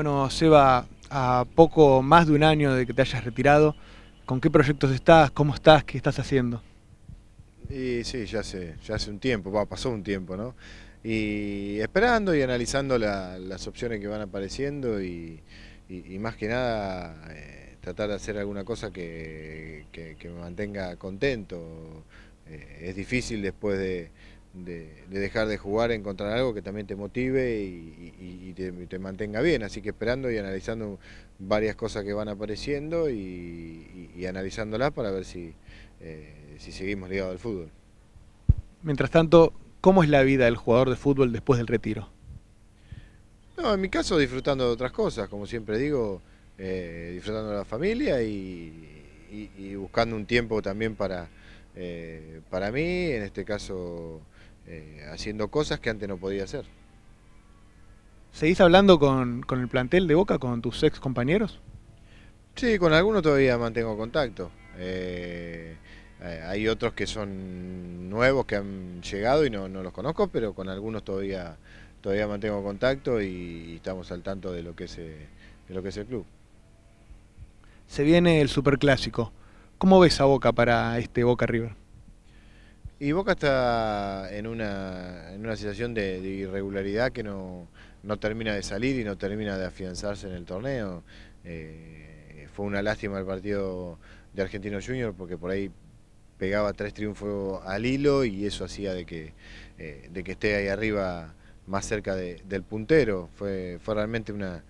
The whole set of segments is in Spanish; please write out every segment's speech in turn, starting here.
Bueno, Seba, a poco más de un año de que te hayas retirado, ¿con qué proyectos estás? ¿Cómo estás? ¿Qué estás haciendo? Y sí, ya hace, ya hace un tiempo, pasó un tiempo, ¿no? Y esperando y analizando las opciones que van apareciendo y, más que nada eh, tratar de hacer alguna cosa que, me mantenga contento. Eh, es difícil después de, de, dejar de jugar, encontrar algo que también te motive y, te, mantenga bien. Así que esperando y analizando varias cosas que van apareciendo y, analizándolas para ver eh, si, seguimos ligados al fútbol. Mientras tanto, ¿cómo es la vida del jugador de fútbol después del retiro? No, en mi caso disfrutando de otras cosas, como siempre digo, eh, disfrutando de la familia y, buscando un tiempo también para, eh, para mí, en este caso eh, haciendo cosas que antes no podía hacer. ¿Seguís hablando con, el plantel de Boca, con tus ex compañeros? Sí, con algunos todavía mantengo contacto. Eh, eh, hay otros que son nuevos, que han llegado y no, los conozco, pero con algunos todavía, todavía mantengo contacto y, estamos al tanto de lo, que es, de lo que es el club. Se viene el Superclásico. ¿Cómo ves a Boca para este Boca River? Y Boca está en una, en una situación de, irregularidad que no, termina de salir y no termina de afianzarse en el torneo. Eh, fue una lástima el partido de Argentino Junior porque por ahí pegaba tres triunfos al hilo y eso hacía de que, eh, de que esté ahí arriba más cerca de, del puntero. Fue, fue realmente una,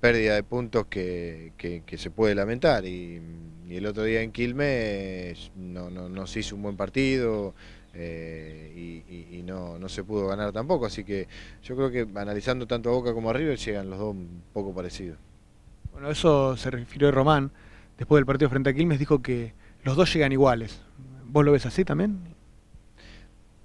pérdida de puntos que, se puede lamentar. Y, el otro día en Quilmes no, se hizo un buen partido eh, y, no, no, se pudo ganar tampoco. Así que yo creo que analizando tanto a Boca como arriba llegan los dos un poco parecidos. Bueno, eso se refirió Román. Después del partido frente a Quilmes dijo que los dos llegan iguales. ¿Vos lo ves así también?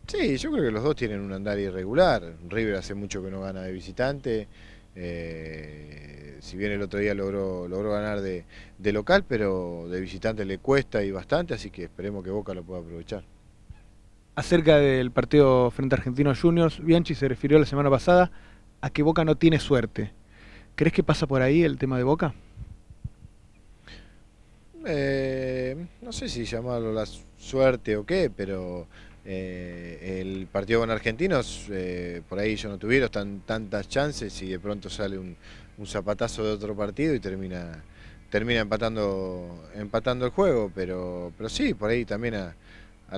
Sí, yo creo que los dos tienen un andar irregular. River hace mucho que no gana de visitante. Eh, si bien el otro día logró, logró ganar de, local, pero de visitante le cuesta y bastante, así que esperemos que Boca lo pueda aprovechar. Acerca del partido frente a Argentinos Juniors, Bianchi se refirió la semana pasada a que Boca no tiene suerte. ¿Crees que pasa por ahí el tema de Boca? Eh, no sé si llamarlo la suerte o qué, pero eh, el partido con Argentinos, eh, por ahí ellos no tuvieron tantas chances y de pronto sale un, zapatazo de otro partido y termina, termina empatando, empatando el juego. Pero, pero sí, por ahí también a,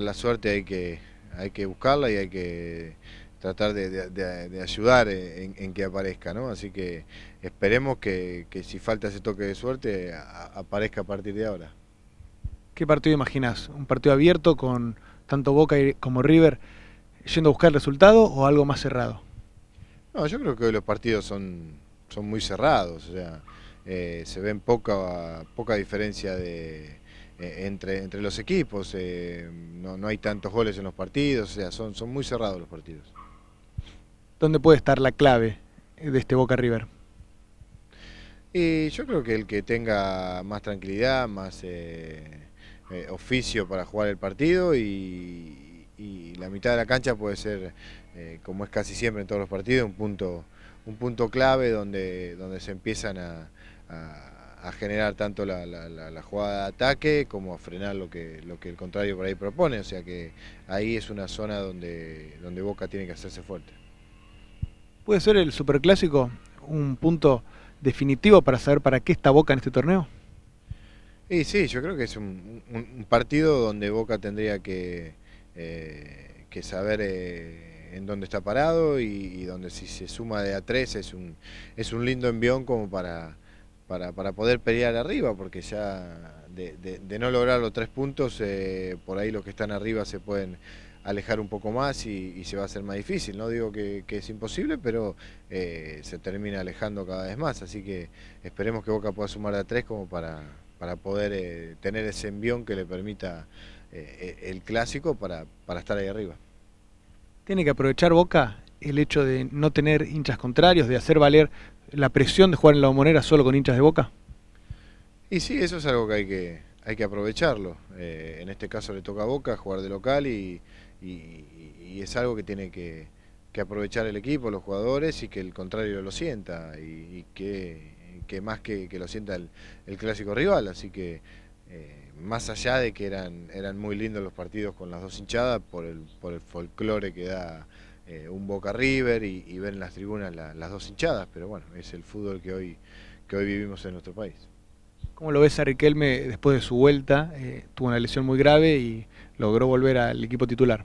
la suerte hay que, hay que buscarla y hay que tratar de, ayudar en, que aparezca, Así que esperemos que, si falta ese toque de suerte aparezca a partir de ahora. ¿Qué partido imaginas? ¿Un partido abierto con tanto Boca como River yendo a buscar resultados resultado o algo más cerrado? No, yo creo que los partidos son, son muy cerrados, o sea, eh, se ven poca, poca diferencia de, eh, entre, entre los equipos, eh, no, hay tantos goles en los partidos, o sea, son, son muy cerrados los partidos. ¿Dónde puede estar la clave de este Boca River? Y yo creo que el que tenga más tranquilidad, más eh, oficio para jugar el partido y, la mitad de la cancha puede ser, eh, como es casi siempre en todos los partidos, un punto, un punto clave donde, donde se empiezan a, generar tanto la, jugada de ataque como a frenar lo que, lo que el contrario por ahí propone. O sea que ahí es una zona donde, donde Boca tiene que hacerse fuerte. ¿Puede ser el superclásico un punto definitivo para saber para qué está Boca en este torneo? sí, yo creo que es un, partido donde Boca tendría que, eh, saber eh, en dónde está parado y, donde si se suma de a tres es un, es un lindo envión como para, para, poder pelear arriba, porque ya de, no lograr los tres puntos, eh, por ahí los que están arriba se pueden alejar un poco más y, se va a hacer más difícil. No digo que, es imposible, pero se termina alejando cada vez más. Así que esperemos que Boca pueda sumar a tres como para, para poder eh, tener ese envión que le permita eh, eh, el clásico para, estar ahí arriba. ¿Tiene que aprovechar Boca el hecho de no tener hinchas contrarios, de hacer valer la presión de jugar en la homonera solo con hinchas de Boca? Y sí, eso es algo que hay que, hay que aprovecharlo. en este caso le toca a Boca jugar de local y, es algo que tiene que, aprovechar el equipo, los jugadores y que el contrario lo sienta y que que más que, lo sienta el, el, clásico rival, así que eh, más allá de que eran, eran muy lindos los partidos con las dos hinchadas por el, por el folclore que da eh, un Boca River y, ver en las tribunas las dos hinchadas, pero bueno, es el fútbol que hoy, que hoy vivimos en nuestro país. ¿Cómo lo ves a Riquelme después de su vuelta? Eh, tuvo una lesión muy grave y logró volver al equipo titular.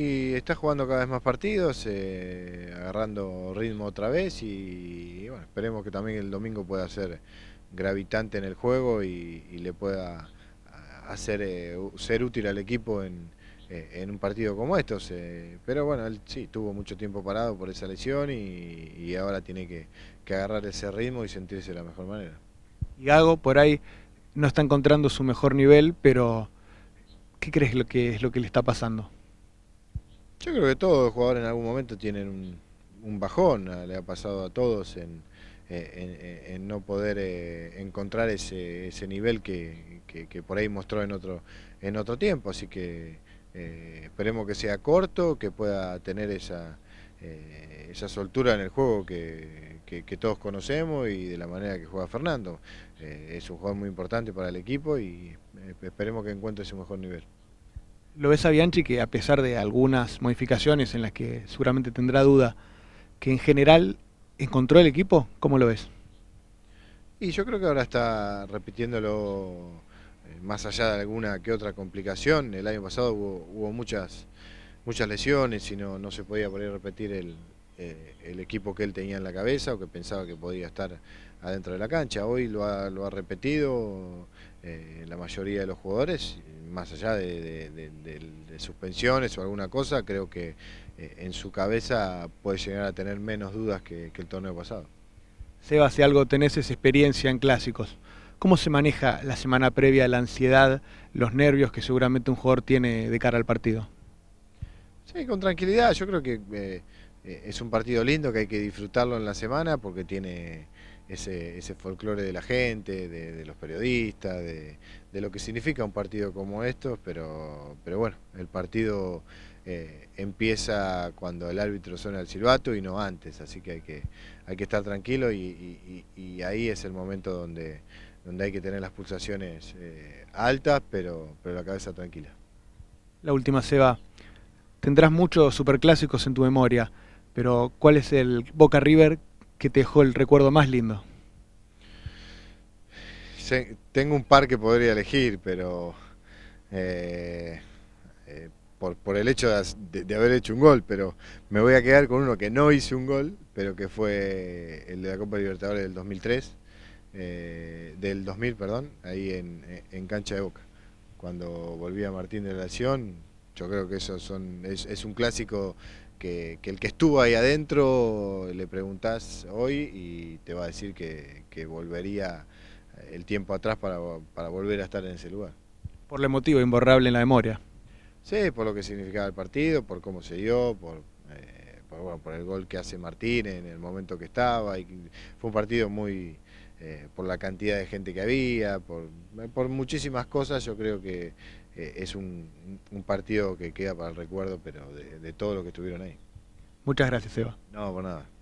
Y está jugando cada vez más partidos, eh, agarrando ritmo otra vez y, bueno, esperemos que también el domingo pueda ser gravitante en el juego y, le pueda hacer eh, ser útil al equipo en, eh, un partido como estos. pero bueno, él sí, tuvo mucho tiempo parado por esa lesión y, ahora tiene que, agarrar ese ritmo y sentirse de la mejor manera. Y Gago por ahí no está encontrando su mejor nivel, pero ¿qué crees lo que es lo que le está pasando? Yo creo que todos los jugadores en algún momento tienen un, bajón, ah, le ha pasado a todos en, eh, eh, no poder eh, encontrar ese, nivel que, por ahí mostró en otro, en otro tiempo. Así que esperemos que sea corto, que pueda tener esa, esa soltura en el juego que, todos conocemos y de la manera que juega Fernando. es un jugador muy importante para el equipo y esperemos que encuentre ese mejor nivel lo ves a que a pesar de algunas modificaciones en las que seguramente tendrá duda, que en general encontró el equipo, ¿cómo lo ves? Y yo creo que ahora está repitiéndolo eh, más allá de alguna que otra complicación. El año pasado hubo, muchas, muchas lesiones y no, no se podía poder repetir el, eh, el equipo que él tenía en la cabeza o que pensaba que podía estar adentro de la cancha. Hoy lo ha, repetido eh, la mayoría de los jugadores, más allá de, suspensiones o alguna cosa, creo que eh, en su cabeza puede llegar a tener menos dudas que, el torneo pasado. Seba, si algo tenés es experiencia en clásicos. ¿Cómo se maneja la semana previa la ansiedad, los nervios que seguramente un jugador tiene de cara al partido? Sí, con tranquilidad. Yo creo que eh, es un partido lindo que hay que disfrutarlo en la semana porque tiene ese, ese folclore de la gente, de, los periodistas, de, lo que significa un partido como estos, pero, pero bueno, el partido eh, empieza cuando el árbitro suena el silbato y no antes, así que hay que, estar tranquilo y, ahí es el momento donde, donde hay que tener las pulsaciones eh, altas, pero, pero la cabeza tranquila. La última, Seba. Tendrás muchos superclásicos en tu memoria. Pero ¿cuál es el Boca River que te dejó el recuerdo más lindo? tengo un par que podría elegir, pero eh, eh, por, el hecho de, haber hecho un gol, pero me voy a quedar con uno que no hice un gol, pero que fue el de la Copa Libertadores del 2003, eh, del 2000, perdón, ahí en, en, cancha de Boca. Cuando volví a Martín de la Nación, yo creo que eso son, es, es un clásico que, el que estuvo ahí adentro le preguntás hoy y te va a decir que, volvería eh, el tiempo atrás para, volver a estar en ese lugar. Por el motivo imborrable en la memoria. Sí, por lo que significaba el partido, por cómo se dio, por, eh, por, el gol que hace Martín en el momento que estaba. Y fue un partido muy, eh, por la cantidad de gente que había, por muchísimas cosas, yo creo que eh, es un, partido que queda para el recuerdo, pero de, todo lo que estuvieron ahí. Muchas gracias, Eva. No, por nada.